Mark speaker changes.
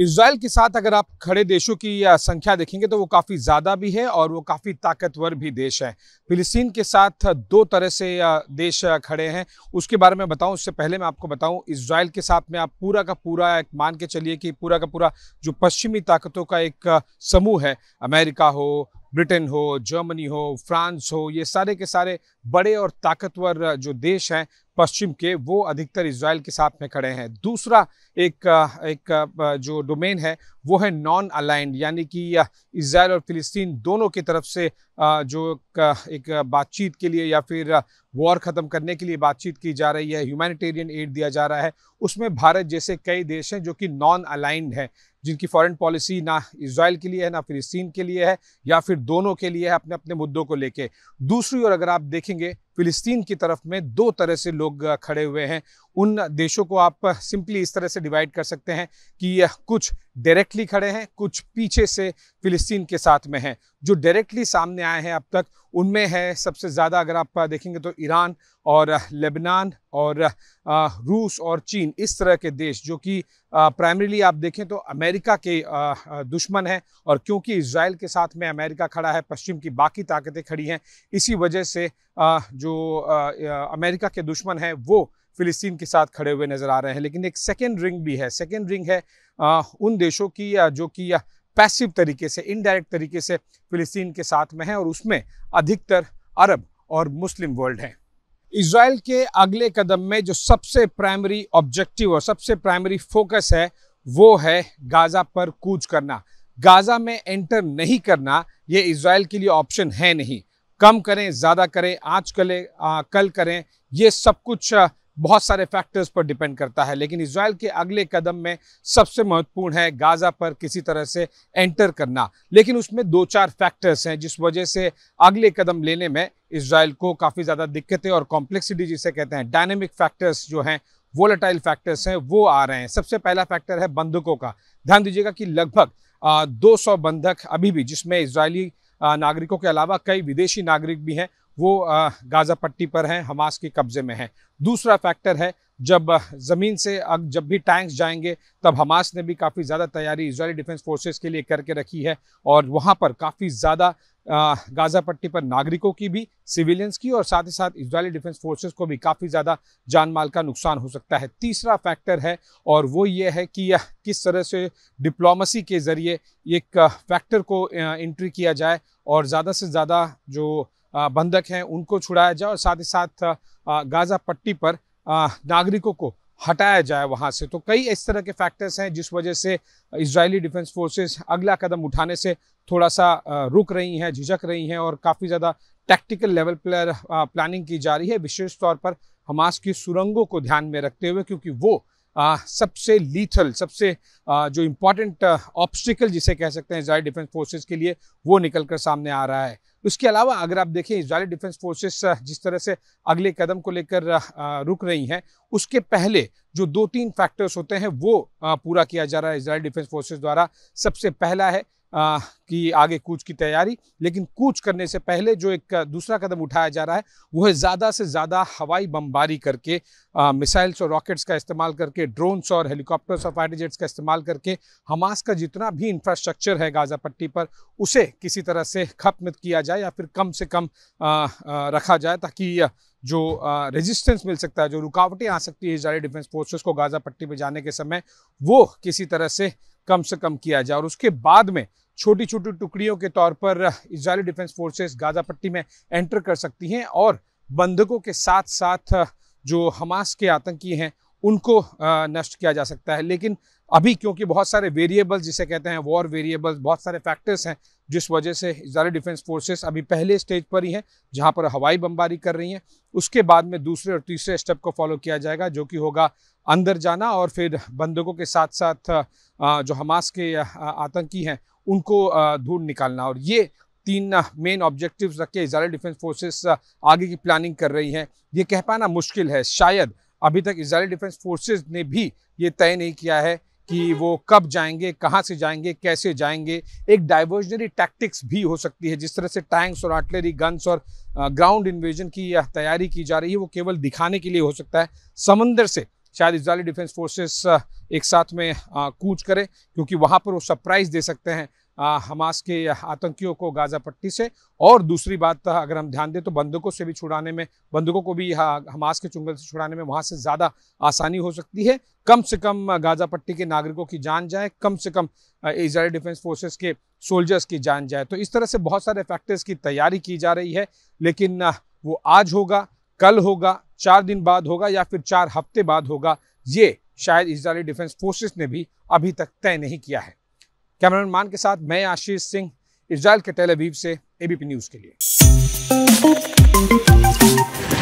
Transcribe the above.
Speaker 1: Israel के साथ अगर आप खड़े देशों की संख्या देखेंगे तो वो काफ़ी ज़्यादा भी है और वो काफ़ी ताकतवर भी देश है फिलिस्तीन के साथ दो तरह से देश खड़े हैं उसके बारे में बताऊं उससे पहले मैं आपको बताऊं इसराइल के साथ में आप पूरा का पूरा एक मान के चलिए कि पूरा का पूरा जो पश्चिमी ताकतों का एक समूह है अमेरिका हो ब्रिटेन हो जर्मनी हो फ्रांस हो ये सारे के सारे बड़े और ताकतवर जो देश हैं पश्चिम के वो अधिकतर इसराइल के साथ में खड़े हैं दूसरा एक एक जो डोमेन है वो है नॉन अलाइंड यानी कि इसराइल और फिलिस्तीन दोनों की तरफ से जो एक बातचीत के लिए या फिर वॉर ख़त्म करने के लिए बातचीत की जा रही है ह्यूमैनिटेरियन एड दिया जा रहा है उसमें भारत जैसे कई देश हैं जो कि नॉन अलाइंड हैं जिनकी फॉरेन पॉलिसी ना इसराइल के लिए है ना फिलिस्तीन के लिए है या फिर दोनों के लिए है अपने अपने मुद्दों को लेके दूसरी ओर अगर आप देखेंगे फिलिस्तीन की तरफ में दो तरह से लोग खड़े हुए हैं उन देशों को आप सिंपली इस तरह से डिवाइड कर सकते हैं कि यह कुछ डायरेक्टली खड़े हैं कुछ पीछे से फिलिस्तीन के साथ में हैं जो डायरेक्टली सामने आए हैं अब तक उनमें है सबसे ज़्यादा अगर आप देखेंगे तो ईरान और लेबनान और रूस और चीन इस तरह के देश जो कि प्राइमरीली आप देखें तो अमेरिका के दुश्मन हैं और क्योंकि इसराइल के साथ में अमेरिका खड़ा है पश्चिम की बाकी ताकतें खड़ी हैं इसी वजह से जो अमेरिका के दुश्मन हैं वो फ़िलिस्तीन के साथ खड़े हुए नज़र आ रहे हैं लेकिन एक सेकेंड रिंग भी है सेकेंड रिंग है आ, उन देशों की जो कि पैसिव तरीके से इनडायरेक्ट तरीके से फ़िलिस्तीन के साथ में है और उसमें अधिकतर अरब और मुस्लिम वर्ल्ड हैं इसराइल के अगले कदम में जो सबसे प्राइमरी ऑब्जेक्टिव और सबसे प्राइमरी फोकस है वो है गाज़ा पर कूच करना गाज़ा में एंटर नहीं करना ये इसराइल के लिए ऑप्शन है नहीं कम करें ज़्यादा करें आज करें आ, कल करें ये सब कुछ बहुत सारे फैक्टर्स पर डिपेंड करता है लेकिन इसराइल के अगले कदम में सबसे महत्वपूर्ण है गाज़ा पर किसी तरह से एंटर करना लेकिन उसमें दो चार फैक्टर्स हैं जिस वजह से अगले कदम लेने में इसराइल को काफ़ी ज़्यादा दिक्कतें और कॉम्प्लेक्सिटी जिसे कहते हैं डायनेमिक फैक्टर्स जो हैं वोलेटाइल फैक्टर्स हैं वो आ रहे हैं सबसे पहला फैक्टर है बंधकों का ध्यान दीजिएगा कि लगभग दो बंधक अभी भी जिसमें इसराइली नागरिकों के अलावा कई विदेशी नागरिक भी हैं वो गाज़ा पट्टी पर है हमास के कब्ज़े में है दूसरा फैक्टर है जब ज़मीन से अब जब भी टैंक्स जाएंगे तब हमास ने भी काफ़ी ज़्यादा तैयारी इसराइली डिफेंस फोर्सेस के लिए करके रखी है और वहाँ पर काफ़ी ज़्यादा गाज़ा पट्टी पर नागरिकों की भी सिविलियंस की और साथ ही साथ इसराइली डिफेंस फोर्सेस को भी काफ़ी ज़्यादा जान माल का नुकसान हो सकता है तीसरा फैक्टर है और वो ये है कि यह किस तरह से डिप्लोमेसी के ज़रिए एक फैक्टर को एंट्री किया जाए और ज़्यादा से ज़्यादा जो बंधक हैं उनको छुड़ाया जाए और साथ ही साथ गाजा पट्टी पर नागरिकों को हटाया जाए वहाँ से तो कई इस तरह के फैक्टर्स हैं जिस वजह से इसराइली डिफेंस फोर्सेस अगला कदम उठाने से थोड़ा सा रुक रही हैं झिझक रही हैं और काफ़ी ज़्यादा टैक्टिकल लेवल पर प्लानिंग की जा रही है विशेष तौर पर हमास की सुरंगों को ध्यान में रखते हुए क्योंकि वो आ, सबसे लीथल सबसे आ, जो इम्पॉर्टेंट ऑब्स्टिकल जिसे कह सकते हैं इसराइल डिफेंस फोर्सेस के लिए वो निकल कर सामने आ रहा है उसके अलावा अगर आप देखें इसराइली डिफेंस फोर्सेस जिस तरह से अगले कदम को लेकर रुक रही हैं उसके पहले जो दो तीन फैक्टर्स होते हैं वो पूरा किया जा रहा है इसराइल डिफेंस फोर्सेस द्वारा सबसे पहला है आ, की आगे कूच की तैयारी लेकिन कूच करने से पहले जो एक दूसरा कदम उठाया जा रहा है वो है ज़्यादा से ज़्यादा हवाई बमबारी करके मिसाइल्स और रॉकेट्स का इस्तेमाल करके ड्रोन्स और हेलीकॉप्टर्स और फाइटर जेट्स का इस्तेमाल करके हमास का जितना भी इंफ्रास्ट्रक्चर है गाज़ा पट्टी पर उसे किसी तरह से खत्म किया जाए या फिर कम से कम आ, आ, रखा जाए ताकि जो रेजिस्टेंस मिल सकता है जो रुकावटें आ सकती है इसराइली डिफेंस फोर्सेस को गाज़ा पट्टी पर जाने के समय वो किसी तरह से कम से कम किया जाए और उसके बाद में छोटी छोटी टुकड़ियों के तौर पर इसराइली डिफेंस फोर्सेस गाजा पट्टी में एंटर कर सकती हैं और बंधकों के साथ साथ जो हमास के आतंकी हैं उनको नष्ट किया जा सकता है लेकिन अभी क्योंकि बहुत सारे वेरिएबल्स जिसे कहते हैं वॉर वेरिएबल्स बहुत सारे फैक्टर्स हैं जिस वजह से इजराइल डिफेंस फोर्सेस अभी पहले स्टेज पर ही हैं जहां पर हवाई बमबारी कर रही हैं उसके बाद में दूसरे और तीसरे स्टेप को फॉलो किया जाएगा जो कि होगा अंदर जाना और फिर बंदूकों के साथ साथ जो हमास के आतंकी हैं उनको ढूंढ निकालना और ये तीन मेन ऑब्जेक्टिव रख के इजराइल डिफेंस फोर्सेस आगे की प्लानिंग कर रही हैं ये कह पाना मुश्किल है शायद अभी तक इसराइल डिफेंस फोर्सेज ने भी ये तय नहीं किया है कि वो कब जाएंगे कहाँ से जाएंगे कैसे जाएंगे एक डाइवर्जनरी टैक्टिक्स भी हो सकती है जिस तरह से टैंक्स और आर्टिलरी गन्स और ग्राउंड इन्वेजन की यह तैयारी की जा रही है वो केवल दिखाने के लिए हो सकता है समंदर से शायद इसराइली डिफेंस फोर्सेस एक साथ में कूच करें क्योंकि वहाँ पर वो सरप्राइज़ दे सकते हैं हमास के आतंकियों को गाज़ा पट्टी से और दूसरी बात अगर हम ध्यान दें तो बंदूकों से भी छुड़ाने में बंदूकों को भी हमास के चुंगल से छुड़ाने में वहाँ से ज़्यादा आसानी हो सकती है कम से कम गाज़ा पट्टी के नागरिकों की जान जाए कम से कम इसराइल डिफेंस फोर्सेस के सोल्जर्स की जान जाए तो इस तरह से बहुत सारे फैक्टर्स की तैयारी की जा रही है लेकिन वो आज होगा कल होगा चार दिन बाद होगा या फिर चार हफ्ते बाद होगा ये शायद इसराइली डिफेंस फोर्सेस ने भी अभी तक तय नहीं किया है कैमरन मान के साथ मैं आशीष सिंह इसराइल के टेलीवीव से एबीपी न्यूज़ के लिए